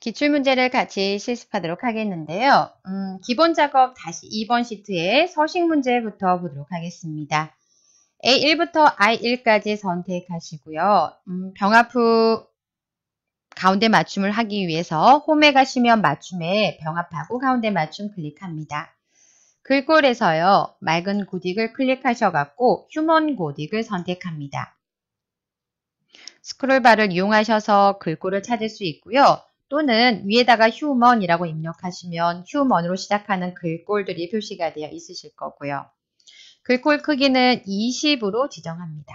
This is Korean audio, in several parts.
기출문제를 같이 실습하도록 하겠는데요. 음, 기본 작업 다시 2번 시트에 서식 문제부터 보도록 하겠습니다. A1부터 I1까지 선택하시고요. 음, 병합후 가운데 맞춤을 하기 위해서 홈에 가시면 맞춤에 병합하고 가운데 맞춤 클릭합니다. 글꼴에서요. 맑은 고딕을 클릭하셔갖고 휴먼 고딕을 선택합니다. 스크롤바를 이용하셔서 글꼴을 찾을 수 있고요. 또는 위에다가 휴먼이라고 입력하시면 휴먼으로 시작하는 글꼴들이 표시가 되어 있으실 거고요. 글꼴 크기는 20으로 지정합니다.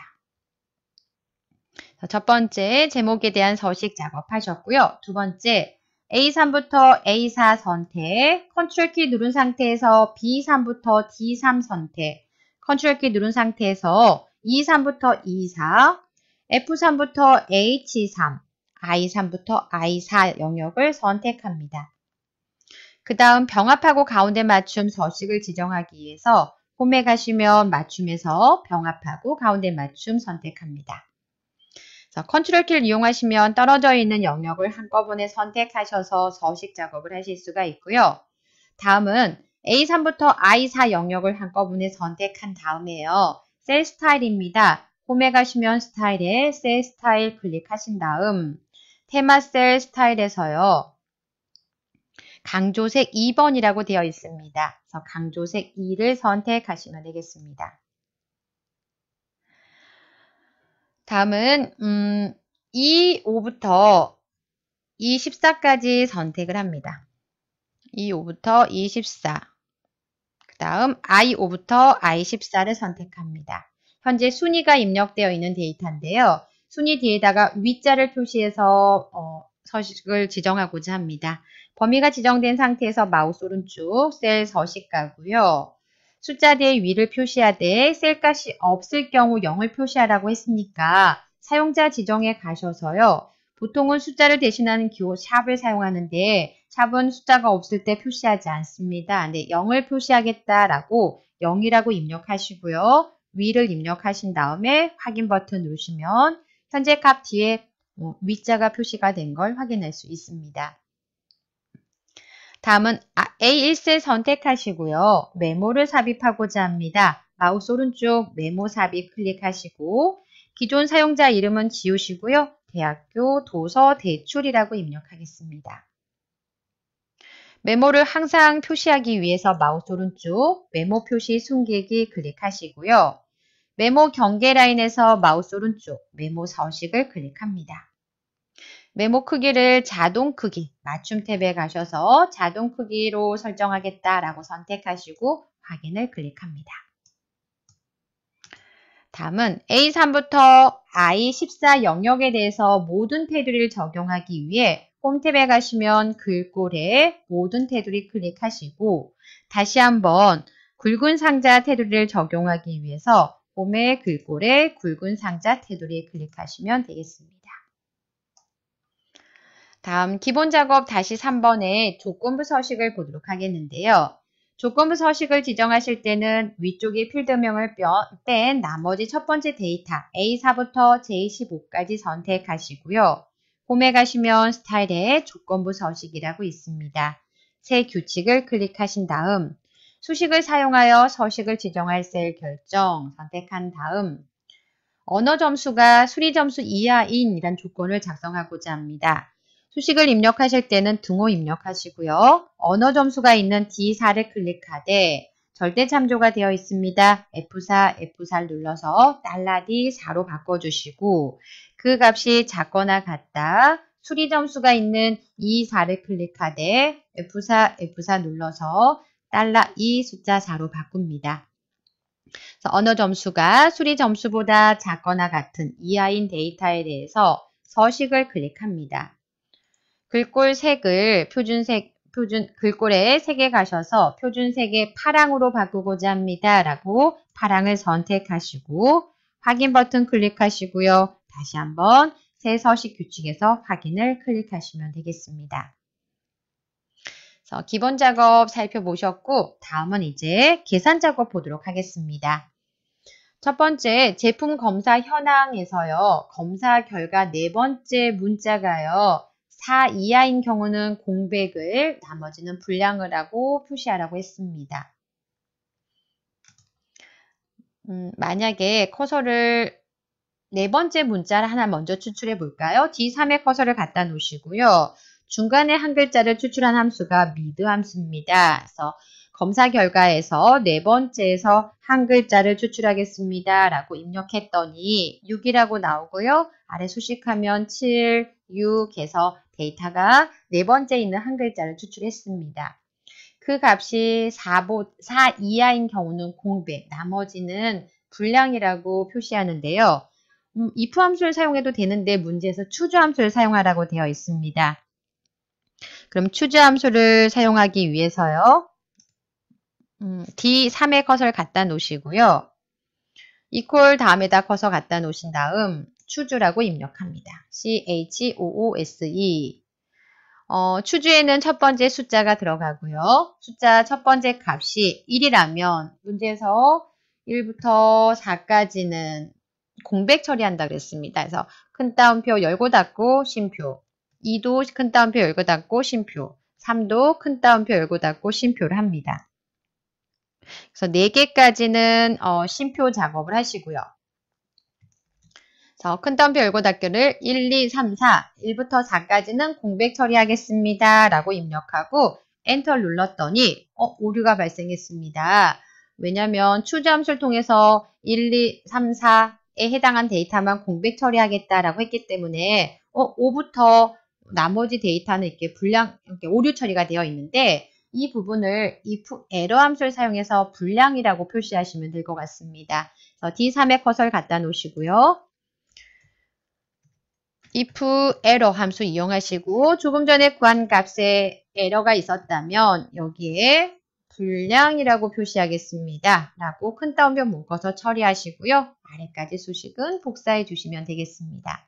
첫 번째 제목에 대한 서식 작업하셨고요. 두 번째 A3부터 A4 선택, 컨트롤 키 누른 상태에서 B3부터 D3 선택, 컨트롤 키 누른 상태에서 E3부터 E4, F3부터 H3, I3부터 I4 영역을 선택합니다. 그 다음 병합하고 가운데 맞춤 서식을 지정하기 위해서 홈에 가시면 맞춤에서 병합하고 가운데 맞춤 선택합니다. 컨트롤 키를 이용하시면 떨어져 있는 영역을 한꺼번에 선택하셔서 서식 작업을 하실 수가 있고요. 다음은 A3부터 I4 영역을 한꺼번에 선택한 다음에요. 셀 스타일입니다. 홈에 가시면 스타일에 셀 스타일 클릭하신 다음 테마셀 스타일에서요. 강조색 2번이라고 되어 있습니다. 그래서 강조색 2를 선택하시면 되겠습니다. 다음은 음, 2, 5부터 2, 14까지 선택을 합니다. 2, 5부터 2, 14. 그 다음 I, 5부터 I, 14를 선택합니다. 현재 순위가 입력되어 있는 데이터인데요. 순위 뒤에다가 위자를 표시해서 어, 서식을 지정하고자 합니다. 범위가 지정된 상태에서 마우스 오른쪽 셀 서식가고요. 숫자 뒤에 위를 표시하되 셀 값이 없을 경우 0을 표시하라고 했으니까 사용자 지정에 가셔서요. 보통은 숫자를 대신하는 기호 샵을 사용하는데 샵은 숫자가 없을 때 표시하지 않습니다. 네, 0을 표시하겠다라고 0이라고 입력하시고요. 위를 입력하신 다음에 확인 버튼 누르시면 현재 값 뒤에 위자가 어, 표시가 된 걸 확인할 수 있습니다. 다음은 아, A1셀 선택하시고요. 메모를 삽입하고자 합니다. 마우스 오른쪽 메모 삽입 클릭하시고 기존 사용자 이름은 지우시고요. 대학교 도서 대출이라고 입력하겠습니다. 메모를 항상 표시하기 위해서 마우스 오른쪽 메모 표시 숨기기 클릭하시고요. 메모 경계 라인에서 마우스 오른쪽 메모 서식을 클릭합니다. 메모 크기를 자동 크기, 맞춤 탭에 가셔서 자동 크기로 설정하겠다라고 선택하시고 확인을 클릭합니다. 다음은 A3부터 I14 영역에 대해서 모든 테두리를 적용하기 위해 홈탭에 가시면 글꼴에 모든 테두리 클릭하시고 다시 한번 굵은 상자 테두리를 적용하기 위해서 봄의 글꼴에 굵은 상자 테두리 클릭하시면 되겠습니다. 다음 기본 작업 다시 3번에 조건부 서식을 보도록 하겠는데요. 조건부 서식을 지정하실 때는 위쪽에 필드명을 뺀 나머지 첫 번째 데이터 A4부터 J15까지 선택하시고요. 홈에 가시면 스타일에 조건부 서식이라고 있습니다. 새 규칙을 클릭하신 다음 수식을 사용하여 서식을 지정할 셀 결정 선택한 다음 언어 점수가 수리 점수 이하인 이란 조건을 작성하고자 합니다. 수식을 입력하실 때는 등호 입력하시고요. 언어 점수가 있는 D4를 클릭하되 절대 참조가 되어 있습니다. F4, F4를 눌러서 $D4로 바꿔주시고 그 값이 작거나 같다. 수리 점수가 있는 E4를 클릭하되 F4, F4 눌러서 달러 이 숫자 4로 바꿉니다. 언어 점수가 수리 점수보다 작거나 같은 이하인 데이터에 대해서 서식을 클릭합니다. 글꼴 색을 표준색 표준 글꼴의 색에 가셔서 표준색의 파랑으로 바꾸고자 합니다. 라고 파랑을 선택하시고 확인 버튼 클릭하시고요. 다시 한번 새 서식 규칙에서 확인을 클릭하시면 되겠습니다. 그래서 기본 작업 살펴보셨고 다음은 이제 계산 작업 보도록 하겠습니다. 첫 번째 제품 검사 현황에서요. 검사 결과 네 번째 문자가요. 4 이하인 경우는 공백을 나머지는 불량을 하고 표시하라고 했습니다. 음, 만약에 커서를 네 번째 문자를 하나 먼저 추출해 볼까요? D3의 커서를 갖다 놓으시고요. 중간에 한 글자를 추출한 함수가 미드 함수입니다. 그래서 검사 결과에서 네 번째에서 한 글자를 추출하겠습니다. 라고 입력했더니 6이라고 나오고요. 아래 수식하면 7, 6 해서 데이터가 네 번째 있는 한 글자를 추출했습니다. 그 값이 4보, 4 이하인 경우는 공백, 나머지는 불량이라고 표시하는데요. 음, if 함수를 사용해도 되는데 문제에서 추조 함수를 사용하라고 되어 있습니다. 그럼 추즈 함수를 사용하기 위해서요. 음, D3의 커서를 갖다 놓으시고요. 이퀄 다음에다 커서 갖다 놓으신 다음 추주라고 입력합니다. CHOOSE 어, 추주에는 첫 번째 숫자가 들어가고요. 숫자 첫 번째 값이 1이라면 문제에서 1부터 4까지는 공백 처리한다 그랬습니다. 그래서 큰 따옴표 열고 닫고 쉼표 2도 큰 따옴표 열고 닫고 쉼표, 3도 큰 따옴표 열고 닫고 쉼표를 합니다. 그래서 4개까지는 어, 쉼표 작업을 하시고요. 그래서 큰 따옴표 열고 닫기를 1, 2, 3, 4, 1부터 4까지는 공백 처리하겠습니다. 라고 입력하고 엔터를 눌렀더니 어, 오류가 발생했습니다. 왜냐하면 추점수를 통해서 1, 2, 3, 4에 해당한 데이터만 공백 처리하겠다라고 했기 때문에 어, 5부터 나머지 데이터는 이렇게 불량, 이렇게 오류 처리가 되어 있는데 이 부분을 if 에러 함수를 사용해서 불량이라고 표시하시면 될 것 같습니다. d 3의 커서를 갖다 놓으시고요. if 에러 함수 이용하시고 조금 전에 구한 값에 에러가 있었다면 여기에 불량이라고 표시하겠습니다. 라고 큰 따옴표 묶어서 처리하시고요. 아래까지 수식은 복사해 주시면 되겠습니다.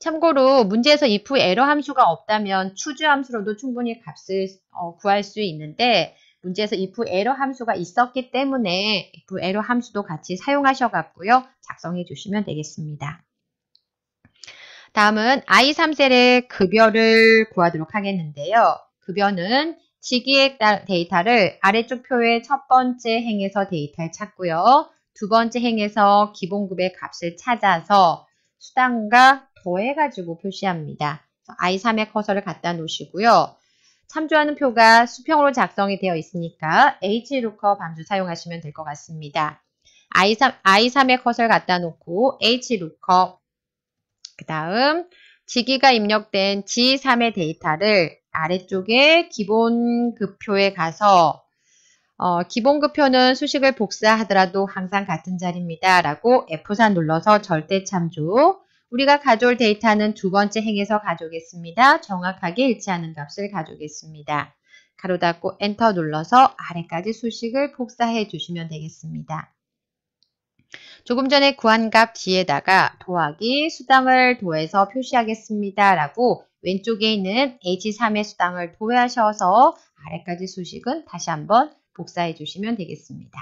참고로 문제에서 if 에러 함수가 없다면 추주 함수로도 충분히 값을 어, 구할 수 있는데 문제에서 if 에러 함수가 있었기 때문에 if 에러 함수도 같이 사용하셔갖고요. 작성해 주시면 되겠습니다. 다음은 I3셀의 급여를 구하도록 하겠는데요. 급여는 직위액 데이터를 아래쪽 표의 첫 번째 행에서 데이터를 찾고요. 두 번째 행에서 기본급의 값을 찾아서 수당과 더해가지고 표시합니다. I3의 커서를 갖다 놓으시고요. 참조하는 표가 수평으로 작성이 되어 있으니까 hlookup 함수 사용하시면 될 것 같습니다. i3, i3의 컷을 갖다 놓고 hlookup 그 다음 지기가 입력된 G3의 데이터를 아래쪽에 기본급표에 가서 어, 기본급표는 수식을 복사하더라도 항상 같은 자리입니다. 라고 F4 눌러서 절대참조 우리가 가져올 데이터는 두 번째 행에서 가져오겠습니다. 정확하게 일치하는 값을 가져오겠습니다. 가로 닫고 엔터 눌러서 아래까지 수식을 복사해 주시면 되겠습니다. 조금 전에 구한 값 뒤에다가 도하기 수당을 도해서 표시하겠습니다. 라고 왼쪽에 있는 H3의 수당을 도해하셔서 아래까지 수식은 다시 한번 복사해 주시면 되겠습니다.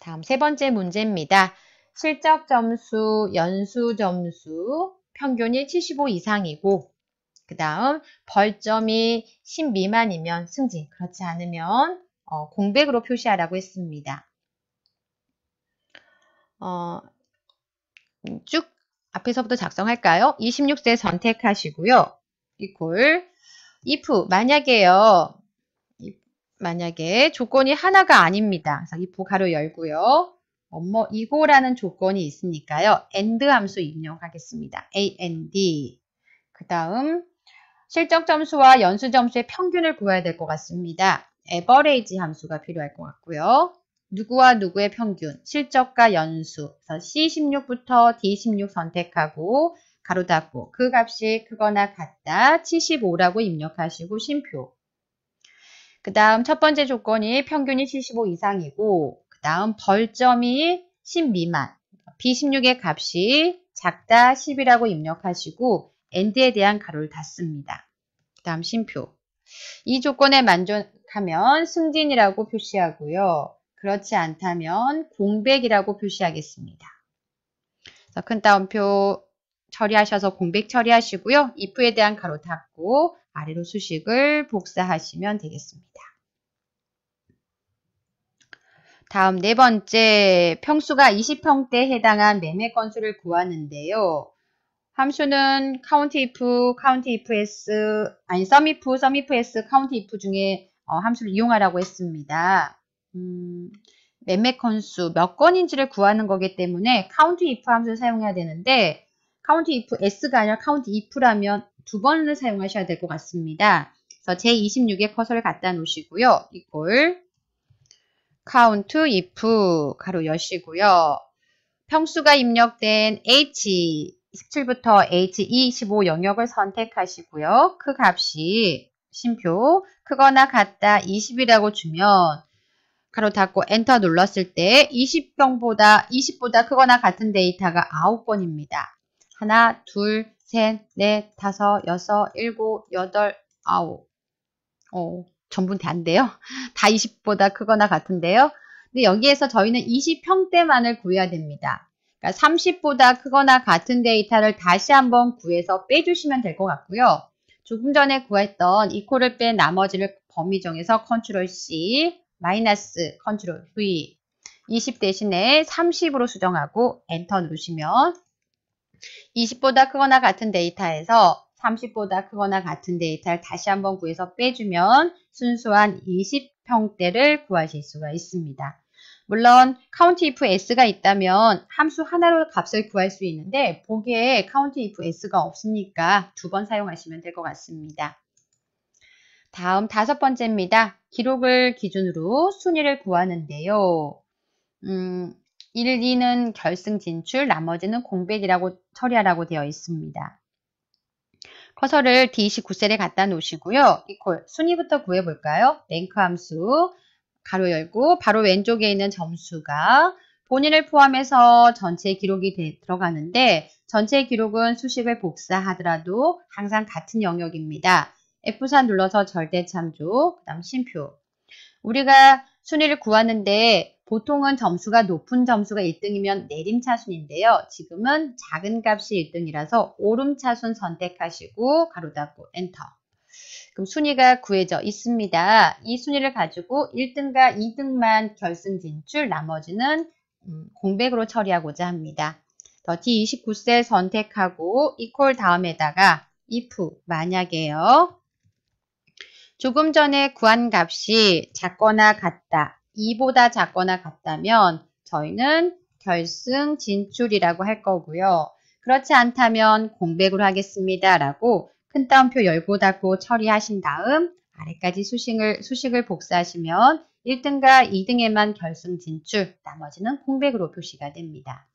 다음 세 번째 문제입니다. 실적 점수, 연수 점수 평균이 75 이상이고 그 다음 벌점이 10 미만이면 승진, 그렇지 않으면 어, 공백으로 표시하라고 했습니다. 어, 쭉 앞에서부터 작성할까요? 26세 선택하시고요. 이퀄 if 만약에요. 만약에 조건이 하나가 아닙니다. 그래서 if 가로 열고요. 뭐이거라는 조건이 있으니까요. and 함수 입력하겠습니다. and 그 다음 실적 점수와 연수 점수의 평균을 구해야 될 것 같습니다. average 함수가 필요할 것 같고요. 누구와 누구의 평균, 실적과 연수, 그래서 C16부터 D16 선택하고 가로 닫고 그 값이 크거나 같다 75라고 입력하시고 심표. 그 다음 첫 번째 조건이 평균이 75 이상이고 다음 벌점이 10 미만, B16의 값이 작다 10이라고 입력하시고 AND에 대한 가로를 닫습니다. 그 다음 심표. 이 조건에 만족하면 승진이라고 표시하고요. 그렇지 않다면 공백이라고 표시하겠습니다. 큰 따옴표 처리하셔서 공백 처리하시고요. if에 대한 가로 닫고 아래로 수식을 복사하시면 되겠습니다. 다음 네 번째 평수가 20평대에 해당한 매매 건수를 구하는데요. 함수는 countif, countifs, 아니 sumif, sumifs, countif 중에 어, 함수를 이용하라고 했습니다. 음, 매매 건수 몇 건인지를 구하는 거기 때문에 countif 함수를 사용해야 되는데 countif s가 아니라 countif라면 두 번을 사용하셔야 될 것 같습니다. 그래서 제2 6의 커서를 갖다 놓으시고요. 이걸 count if 가로 여시고요. 평수가 입력된 h 17부터 h 25 e, 영역을 선택하시고요. 그 값이 심표 크거나 같다 20이라고 주면 가로 닫고 엔터 눌렀을 때 20경보다 20보다 크거나 같은 데이터가 9번입니다. 하나, 둘, 셋, 넷, 다섯, 여섯, 일곱, 여덟, 아홉. 오. 전부 다안 돼요. 다 20보다 크거나 같은데요. 근데 여기에서 저희는 20평대만을 구해야 됩니다. 그러니까 30보다 크거나 같은 데이터를 다시 한번 구해서 빼주시면 될 것 같고요. 조금 전에 구했던 이코를 뺀 나머지를 범위 정해서 컨트롤 C, 마이너스 컨트롤 V 20 대신에 30으로 수정하고 엔터 누르시면 20보다 크거나 같은 데이터에서 30보다 크거나 같은 데이터를 다시 한번 구해서 빼주면 순수한 20평대를 구하실 수가 있습니다. 물론 count if s가 있다면 함수 하나로 값을 구할 수 있는데 보기에 count if s가 없으니까 두 번 사용하시면 될 것 같습니다. 다음 다섯 번째입니다. 기록을 기준으로 순위를 구하는데요. 음, 1, 2는 결승 진출, 나머지는 공백이라고 처리하라고 되어 있습니다. 커서를 D29셀에 갖다 놓으시고요. 이 콜 순위부터 구해볼까요? 랭크 함수 가로 열고 바로 왼쪽에 있는 점수가 본인을 포함해서 전체 기록이 되, 들어가는데 전체 기록은 수식을 복사하더라도 항상 같은 영역입니다. F4 눌러서 절대 참조, 그 다음 심표. 우리가 순위를 구하는데 보통은 점수가 높은 점수가 1등이면 내림차순인데요. 지금은 작은 값이 1등이라서 오름차순 선택하시고 가로 닫고 엔터. 그럼 순위가 구해져 있습니다. 이 순위를 가지고 1등과 2등만 결승 진출, 나머지는 음, 공백으로 처리하고자 합니다. 더티 29세 선택하고 이퀄 다음에다가 if 만약에요. 조금 전에 구한 값이 작거나 같다. 2보다 작거나 같다면 저희는 결승 진출이라고 할 거고요. 그렇지 않다면 공백으로 하겠습니다. 라고 큰 따옴표 열고 닫고 처리하신 다음 아래까지 수식을, 수식을 복사하시면 1등과 2등에만 결승 진출, 나머지는 공백으로 표시가 됩니다.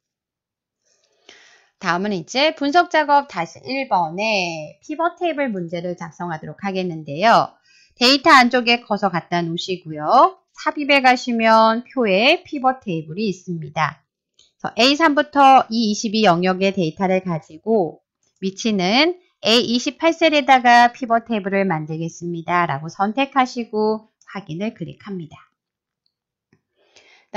다음은 이제 분석 작업 다시 1번에 피벗 테이블 문제를 작성하도록 하겠는데요. 데이터 안쪽에 커서 갖다 놓으시고요. 삽입에 가시면 표에 피벗 테이블이 있습니다. A3부터 E22 영역의 데이터를 가지고 위치는 A28셀에다가 피벗 테이블을 만들겠습니다. 라고 선택하시고 확인을 클릭합니다.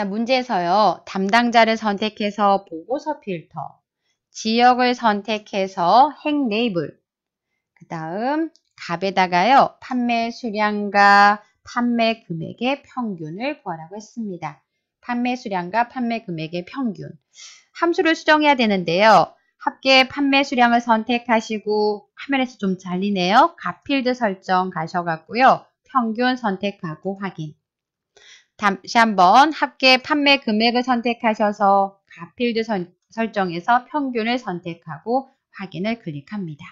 문제에서요. 담당자를 선택해서 보고서 필터, 지역을 선택해서 행 레이블, 그 다음 값에다가요. 판매 수량과 판매 금액의 평균을 구하라고 했습니다. 판매 수량과 판매 금액의 평균. 함수를 수정해야 되는데요. 합계 판매 수량을 선택하시고 화면에서 좀 잘리네요. 가필드 설정 가셔갖고요. 평균 선택하고 확인. 다시 한번 합계 판매 금액을 선택하셔서 가필드 선, 설정에서 평균을 선택하고 확인을 클릭합니다.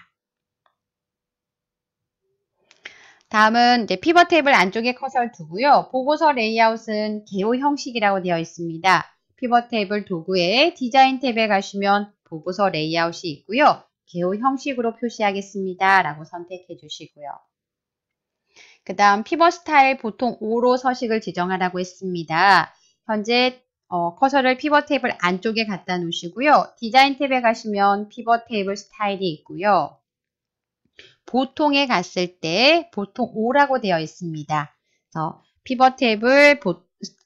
다음은 이제 피벗 탭을 안쪽에 커서를 두고요. 보고서 레이아웃은 개요 형식이라고 되어 있습니다. 피벗 테이블 도구에 디자인 탭에 가시면 보고서 레이아웃이 있고요. 개요 형식으로 표시하겠습니다. 라고 선택해 주시고요. 그 다음 피벗 스타일 보통 5로 서식을 지정하라고 했습니다. 현재 어, 커서를 피벗 테이블 안쪽에 갖다 놓으시고요. 디자인 탭에 가시면 피벗 테이블 스타일이 있고요. 보통에 갔을 때 보통 5라고 되어 있습니다. 그래서 피벗 탭을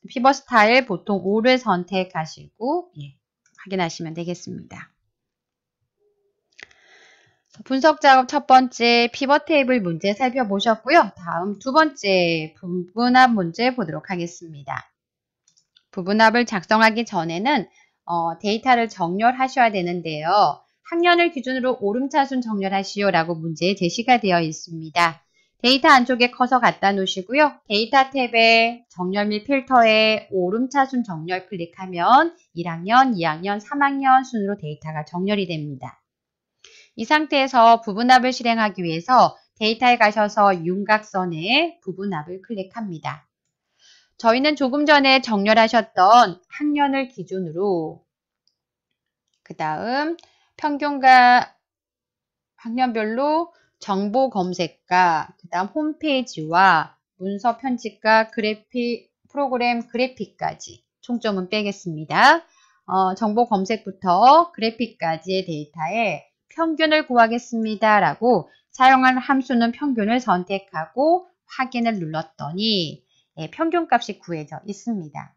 피벗 스타일 보통 5를 선택하시고 예, 확인하시면 되겠습니다. 분석 작업 첫 번째 피벗 테이블 문제 살펴보셨고요. 다음 두 번째 부분합 문제 보도록 하겠습니다. 부분합을 작성하기 전에는 어, 데이터를 정렬하셔야 되는데요. 학년을 기준으로 오름차순 정렬하시오 라고 문제에 제시가 되어 있습니다. 데이터 안쪽에 커서 갖다 놓으시고요. 데이터 탭에 정렬 및 필터에 오름차순 정렬 클릭하면 1학년, 2학년, 3학년 순으로 데이터가 정렬이 됩니다. 이 상태에서 부분합을 실행하기 위해서 데이터에 가셔서 윤곽선에 부분합을 클릭합니다. 저희는 조금 전에 정렬하셨던 학년을 기준으로 그 다음 평균과 학년별로 정보 검색과 그다음 홈페이지와 문서 편집과 그래픽 프로그램 그래픽까지 총점은 빼겠습니다. 어, 정보 검색부터 그래픽까지의 데이터에 평균을 구하겠습니다. 라고 사용한 함수는 평균을 선택하고 확인을 눌렀더니 예, 평균값이 구해져 있습니다.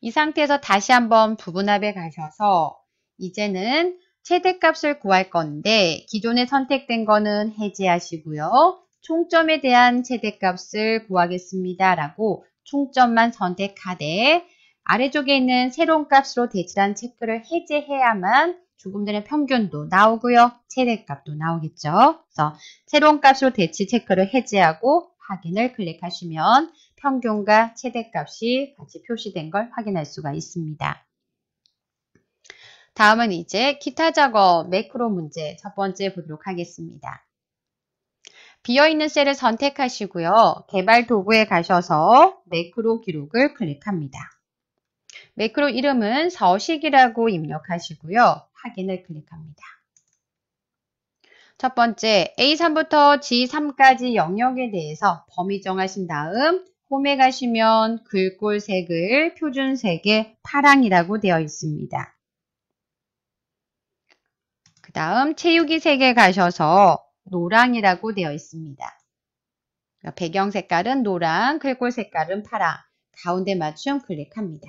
이 상태에서 다시 한번 부분합에 가셔서 이제는 최대값을 구할 건데 기존에 선택된 거는 해제하시고요. 총점에 대한 최대값을 구하겠습니다. 라고 총점만 선택하되 아래쪽에 있는 새로운 값으로 대치한 체크를 해제해야만 조금 전에 평균도 나오고요. 최대값도 나오겠죠. 그래서 새로운 값으로 대치 체크를 해제하고 확인을 클릭하시면 평균과 최대값이 같이 표시된 걸 확인할 수가 있습니다. 다음은 이제 기타 작업 매크로 문제 첫 번째 보도록 하겠습니다. 비어있는 셀을 선택하시고요. 개발 도구에 가셔서 매크로 기록을 클릭합니다. 매크로 이름은 서식이라고 입력하시고요. 확인을 클릭합니다. 첫 번째 A3부터 G3까지 영역에 대해서 범위 정하신 다음 홈에 가시면 글꼴 색을 표준 색의 파랑이라고 되어 있습니다. 그 다음 체육이 색에 가셔서 노랑이라고 되어 있습니다. 그러니까 배경 색깔은 노랑, 글꼴 색깔은 파랑, 가운데 맞춤 클릭합니다.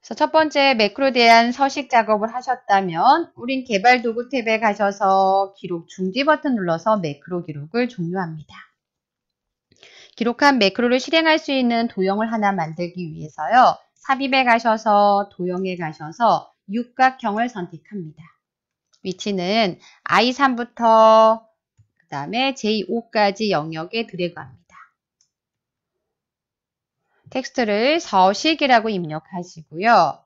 그래서 첫 번째 매크로 대한 서식 작업을 하셨다면 우린 개발 도구 탭에 가셔서 기록 중지 버튼 눌러서 매크로 기록을 종료합니다. 기록한 매크로를 실행할 수 있는 도형을 하나 만들기 위해서요. 삽입에 가셔서 도형에 가셔서 육각형을 선택합니다. 위치는 I3부터 그 다음에 J5까지 영역에 들어갑니다. 텍스트를 서식이라고 입력하시고요.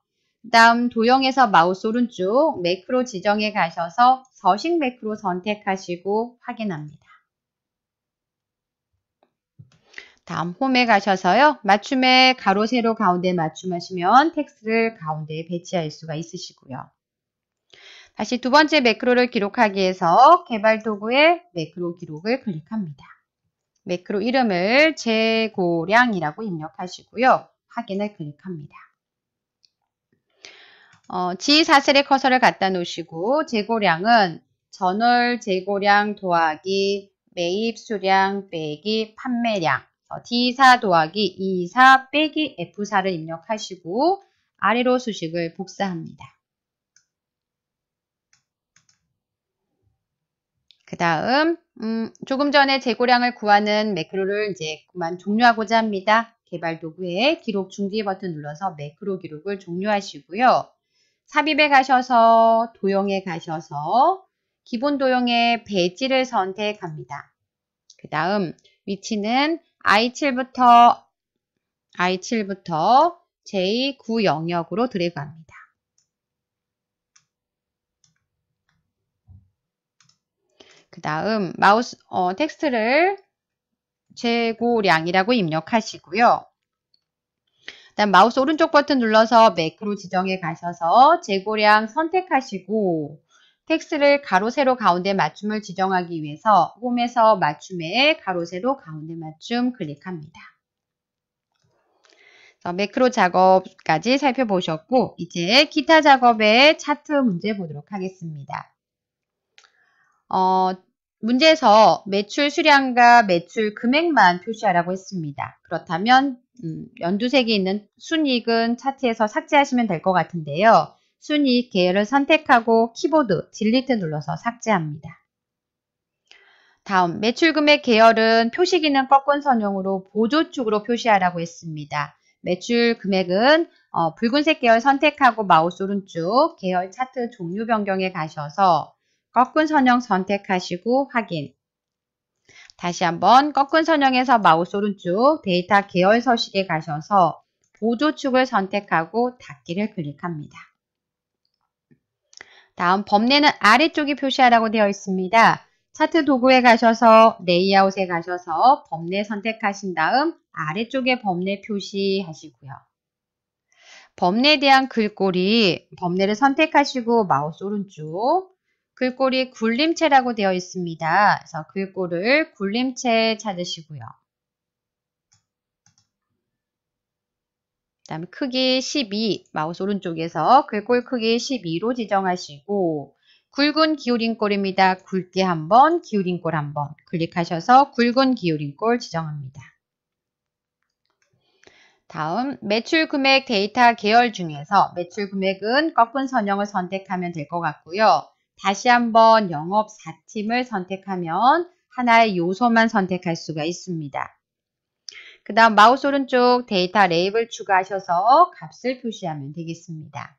다음 도형에서 마우스 오른쪽 매크로 지정에 가셔서 서식 매크로 선택하시고 확인합니다. 다음 홈에 가셔서요. 맞춤에 가로, 세로, 가운데 맞춤하시면 텍스트를 가운데 배치할 수가 있으시고요. 다시 두 번째 매크로를 기록하기위해서 개발 도구의 매크로 기록을 클릭합니다. 매크로 이름을 재고량이라고 입력하시고요. 확인을 클릭합니다. 어, G4셀의 커서를 갖다 놓으시고 재고량은 전월 재고량 더하기 매입 수량 빼기 판매량 어, D4 도하기 E4 빼기 F4를 입력하시고 아래로 수식을 복사합니다. 그 다음 음, 조금 전에 재고량을 구하는 매크로를 이제 그만 종료하고자 합니다. 개발 도구에 기록 중지 버튼 눌러서 매크로 기록을 종료하시고요. 삽입에 가셔서 도형에 가셔서 기본 도형의 배지를 선택합니다. 그 다음 위치는 I7부터 I7부터 J9 영역으로 드래그합니다. 그 다음 마우스 어, 텍스트를 재고량이라고 입력하시고요. 그 다음 마우스 오른쪽 버튼 눌러서 매크로 지정에 가셔서 재고량 선택하시고 텍스를 가로 세로 가운데 맞춤을 지정하기 위해서 홈에서 맞춤에 가로 세로 가운데 맞춤 클릭합니다. 매크로 작업까지 살펴보셨고 이제 기타 작업의 차트 문제 보도록 하겠습니다. 어, 문제에서 매출 수량과 매출 금액만 표시하라고 했습니다. 그렇다면 음, 연두색이 있는 순익은 이 차트에서 삭제하시면 될 것 같은데요. 순위 계열을 선택하고 키보드 딜리트 눌러서 삭제합니다. 다음 매출금액 계열은 표시 기능 꺾은 선형으로 보조축으로 표시하라고 했습니다. 매출 금액은 어, 붉은색 계열 선택하고 마우스 오른쪽 계열 차트 종류 변경에 가셔서 꺾은 선형 선택하시고 확인 다시 한번 꺾은 선형에서 마우스 오른쪽 데이터 계열 서식에 가셔서 보조축을 선택하고 닫기를 클릭합니다. 다음 범례는 아래쪽에 표시하라고 되어 있습니다. 차트 도구에 가셔서 레이아웃에 가셔서 범례 선택하신 다음 아래쪽에 범례 표시하시고요. 범례에 대한 글꼴이 범례를 선택하시고 마우스 오른쪽 글꼴이 굴림체라고 되어 있습니다. 그래서 글꼴을 굴림체 찾으시고요. 그 다음에 크기 12, 마우스 오른쪽에서 글꼴 그 크기 12로 지정하시고 굵은 기울임골입니다. 굵게 한번, 기울임골 한번 클릭하셔서 굵은 기울임골 지정합니다. 다음 매출 금액 데이터 계열 중에서 매출 금액은 꺾은 선형을 선택하면 될 것 같고요. 다시 한번 영업 4팀을 선택하면 하나의 요소만 선택할 수가 있습니다. 그 다음 마우스 오른쪽 데이터 레이블 추가하셔서 값을 표시하면 되겠습니다.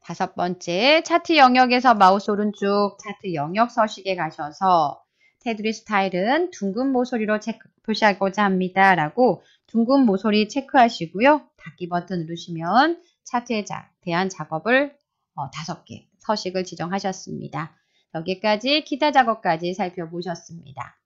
다섯 번째, 차트 영역에서 마우스 오른쪽 차트 영역 서식에 가셔서 테두리 스타일은 둥근 모서리로 체크, 표시하고자 합니다. 라고 둥근 모서리 체크하시고요. 닫기 버튼 누르시면 차트에 대한 작업을 어, 다섯 개 서식을 지정하셨습니다. 여기까지 기타 작업까지 살펴보셨습니다.